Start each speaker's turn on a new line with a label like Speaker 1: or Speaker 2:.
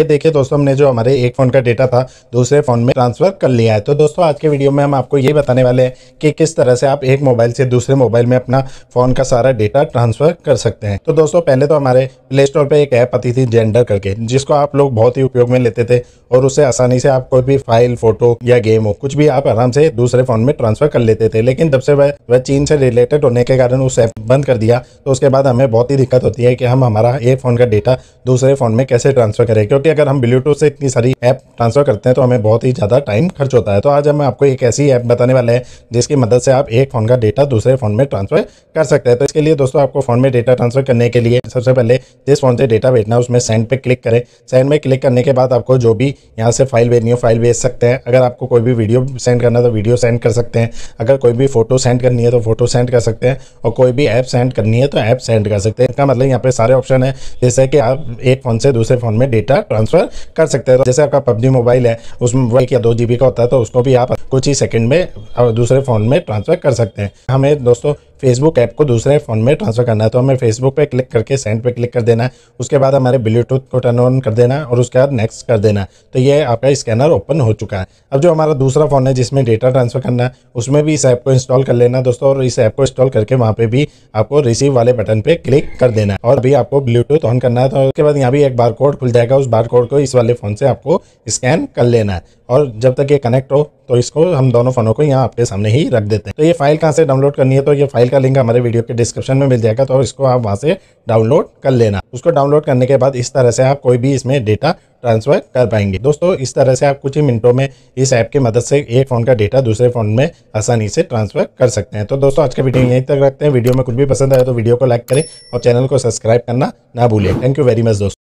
Speaker 1: ये देखिए दोस्तों हमने जो हमारे एक फ़ोन का डेटा था दूसरे फ़ोन में ट्रांसफ़र कर लिया है तो दोस्तों आज के वीडियो में हम आपको ये बताने वाले हैं कि किस तरह से आप एक मोबाइल से दूसरे मोबाइल में अपना फ़ोन का सारा डेटा ट्रांसफ़र कर सकते हैं तो दोस्तों पहले तो हमारे प्ले स्टोर पर एक ऐप आती थी जेंडर करके जिसको आप लोग बहुत ही उपयोग में लेते थे और उससे आसानी से आप कोई भी फाइल फ़ोटो या गेम हो कुछ भी आप आराम से दूसरे फ़ोन में ट्रांसफ़र कर लेते थे लेकिन जब से वह चीन से रिलेटेड होने के कारण उस ऐप बंद कर दिया तो उसके बाद हमें बहुत ही दिक्कत होती है कि हम हमारा एक फ़ोन का डेटा दूसरे फ़ोन में कैसे ट्रांसफ़र करें क्योंकि भी अगर हम ब्लूटूथ से इतनी सारी ऐप ट्रांसफर करते हैं तो हमें बहुत ही ज़्यादा टाइम खर्च होता है तो आज हम आपको एक ऐसी ऐप बताने वाले हैं जिसकी मदद से आप एक फ़ोन का डेटा दूसरे फ़ोन में ट्रांसफर कर सकते हैं तो इसके लिए दोस्तों आपको फ़ोन में डेटा ट्रांसफर करने के लिए सबसे पहले जिस फ़ोन से डेटा भेजना है उसमें सेंड पर क्लिक करें सेंड में क्लिक करने के बाद आपको जो भी यहाँ से फाइल भेजनी हो फाइल भेज सकते हैं अगर आपको कोई भी वीडियो सेंड करना है तो वीडियो सेंड कर सकते हैं अगर कोई भी फोटो सेंड करनी है तो फोटो सेंड कर सकते हैं और कोई भी ऐप सेंड करनी है तो ऐप सेंड कर सकते हैं इसका मतलब यहाँ पे सारे ऑप्शन है जैसे कि आप एक फ़ोन से दूसरे फ़ोन में डेटा ट्रांसफर कर सकते हैं जैसे आपका पबजी मोबाइल है उसमें मोबाइल या दो जी का होता है तो उसको भी आप कुछ ही सेकंड में दूसरे फ़ोन में ट्रांसफ़र कर सकते हैं हमें दोस्तों फेसबुक ऐप को दूसरे फ़ोन में ट्रांसफ़र करना है तो हमें फेसबुक पे क्लिक करके सेंड पे क्लिक कर देना है उसके बाद हमारे ब्लूटूथ को टर्न ऑन कर देना है और उसके बाद नेक्स्ट कर देना तो ये आपका स्कैनर ओपन हो चुका है अब जो हमारा दूसरा फ़ोन है जिसमें डेटा ट्रांसफ़र करना है उसमें भी इस ऐप को इंस्टॉल कर लेना दोस्तों और इस ऐप को इंस्टॉल करके वहाँ पर भी आपको रिसीव वाले बटन पर क्लिक कर देना है और भी आपको ब्लूटूथ ऑन करना है तो उसके बाद यहाँ भी एक बार खुल जाएगा उस बार को इस वाले फ़ोन से आपको स्कैन कर लेना है और जब तक ये कनेक्ट हो तो इसको हम दोनों फ़ोनों को यहाँ आपके सामने ही रख देते हैं तो ये फाइल कहाँ से डाउनलोड करनी है तो ये फाइल का लिंक हमारे वीडियो के डिस्क्रिप्शन में मिल जाएगा तो इसको आप वहाँ से डाउनलोड कर लेना उसको डाउनलोड करने के बाद इस तरह से आप कोई भी इसमें डेटा ट्रांसफ़र कर पाएंगे दोस्तों इस तरह से आप कुछ ही मिनटों में इस ऐप की मदद से एक फ़ोन का डेटा दूसरे फ़ोन में आसानी से ट्रांसफ़र कर सकते हैं तो दोस्तों आज का वीडियो यहीं तक रखते हैं वीडियो में कुछ भी पसंद आया तो वीडियो को लाइक करें और चैनल को सब्सक्राइब करना ना भूलें थैंक यू वेरी मच दोस्तों